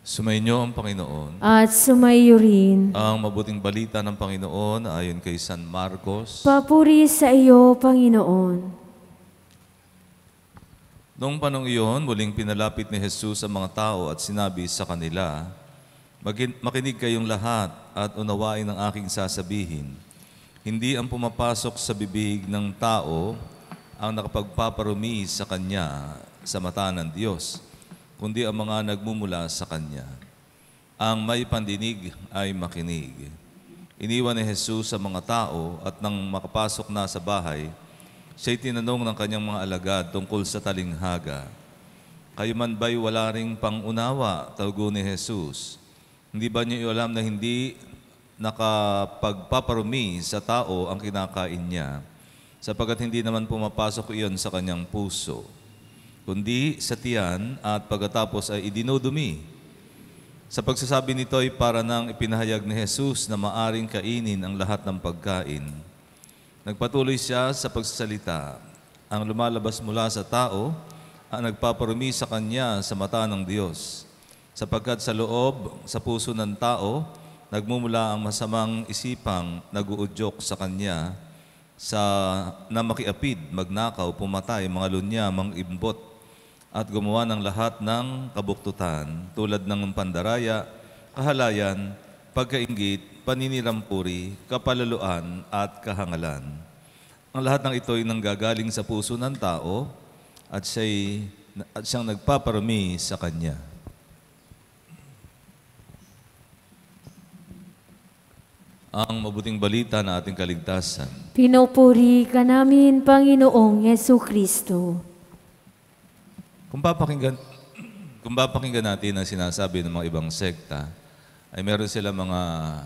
Sumainyo ang Panginoon. At sumaiyo rin. Ang mabuting balita ng Panginoon ayon kay San Marcos. Papuri sa iyo, Panginoon. Noong panong iyon, muling pinalapit ni Jesus ang mga tao at sinabi sa kanila, Makinig kayong lahat at unawain ang aking sasabihin. Hindi ang pumapasok sa bibig ng tao ang nakapagpaparumi sa kanya sa mata ng Diyos kundi ang mga nagmumula sa Kanya. Ang may pandinig ay makinig. Iniwan ni Jesus ang mga tao at nang makapasok na sa bahay, siya'y tinanong ng kanyang mga alagad tungkol sa talinghaga. Kayo man ba'y wala ring pangunawa, tawgo ni Jesus. Hindi ba niyo alam na hindi nakapagpaparumi sa tao ang kinakain niya, sapagat hindi naman pumapasok iyon sa kanyang puso?' kundi sa tiyan at pagkatapos ay idinodumi. Sa pagsasabi nito ay para nang ipinahayag ni Jesus na maaring kainin ang lahat ng pagkain. Nagpatuloy siya sa pagsasalita. Ang lumalabas mula sa tao ang nagpaparumi sa kanya sa mata ng Diyos. Sapagkat sa loob, sa puso ng tao, nagmumula ang masamang isipang naguudyok sa kanya sa na makiapid, magnakaw, pumatay, mga lunya, mang imbot, at gumawa ng lahat ng kabuktutan tulad ng pandaraya, kahalayan, pagkaingit, paninirampuri, kapalaluan at kahangalan. Ang lahat ng ito ay nanggagaling sa puso ng tao at siya'y at siyang nagpaparami sa kanya. Ang mabuting balita na ating kaligtasan. Pinupuri ka namin, Panginoong Yesu Kristo. Kung papakinggan, kung papakinggan natin ang sinasabi ng mga ibang sekta, ay meron sila mga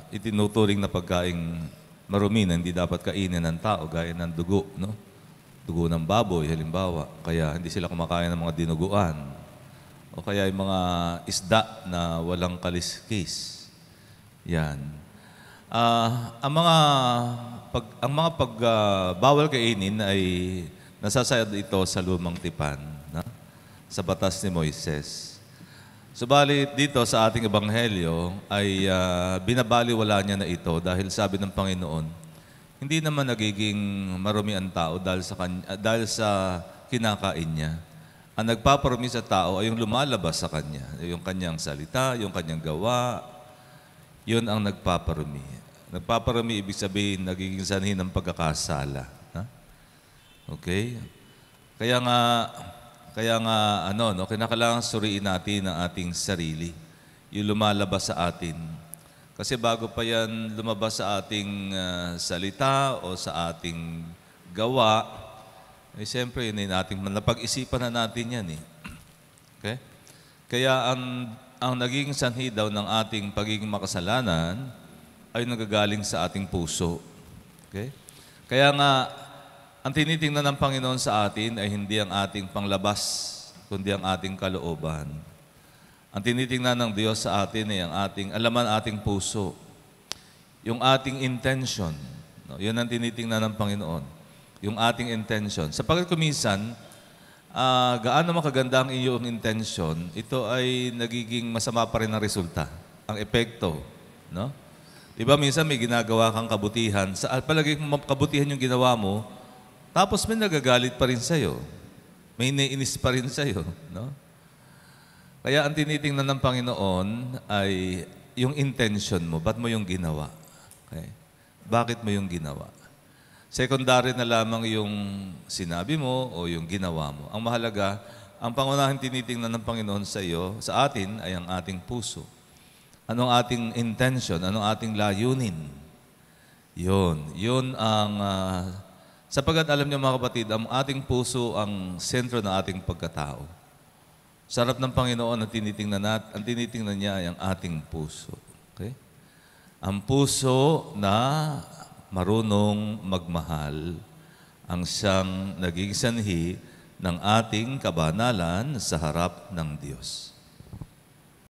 itinuturing na pagkaing marumi na hindi dapat kainin ng tao, gaya ng dugo, no? Dugo ng baboy, halimbawa. Kaya hindi sila kumakain ng mga dinuguan. O kaya yung mga isda na walang kaliskis. Yan. Uh, ang mga pag ang mga pagbawal ah, uh, kainin ay nasasayad ito sa lumang tipan sa batas ni Moises. Subalit dito sa ating ebanghelyo ay uh, binabaliwala niya na ito dahil sabi ng Panginoon, hindi naman nagiging marumi ang tao dahil sa, kanya, ah, dahil sa kinakain niya. Ang nagpaparumi sa tao ay yung lumalabas sa kanya, yung kanyang salita, yung kanyang gawa, yun ang nagpaparumi. Nagpaparumi ibig sabihin nagiging sanhin ng pagkakasala. Ha? Okay? Kaya nga, kaya nga, ano, no, kinakailangan suriin natin ang ating sarili, yung lumalabas sa atin. Kasi bago pa yan lumabas sa ating uh, salita o sa ating gawa, eh, siyempre, yun yung ating napag-isipan na natin yan. Eh. Okay? Kaya ang, ang naging sanhi daw ng ating pagiging makasalanan ay nagagaling sa ating puso. Okay? Kaya nga, ang tinitingnan ng Panginoon sa atin ay hindi ang ating panglabas, kundi ang ating kalooban. Ang tinitingnan ng Diyos sa atin ay ang ating, alaman ating puso. Yung ating intention. No? Yun ang tinitingnan ng Panginoon. Yung ating intention. Sapagkat kuminsan, uh, ah, gaano makaganda ang iyong intention, ito ay nagiging masama pa rin ang resulta, ang epekto. No? Diba minsan may ginagawa kang kabutihan, sa palagi mong kabutihan yung ginawa mo, tapos may nagagalit pa rin sa'yo. May naiinis pa rin sa'yo. No? Kaya ang tinitingnan ng Panginoon ay yung intention mo. Ba't mo yung ginawa? Okay? Bakit mo yung ginawa? Secondary na lamang yung sinabi mo o yung ginawa mo. Ang mahalaga, ang pangunahing tinitingnan ng Panginoon sa iyo, sa atin, ay ang ating puso. Anong ating intention? Anong ating layunin? Yun. Yun ang uh, Sapagat alam niyo mga kapatid, ang ating puso ang sentro ng ating pagkatao. Sarap ng Panginoon ang tinitingnan nat, ang tinitingnan niya ay ang ating puso. Okay? Ang puso na marunong magmahal ang siyang naging sanhi ng ating kabanalan sa harap ng Diyos.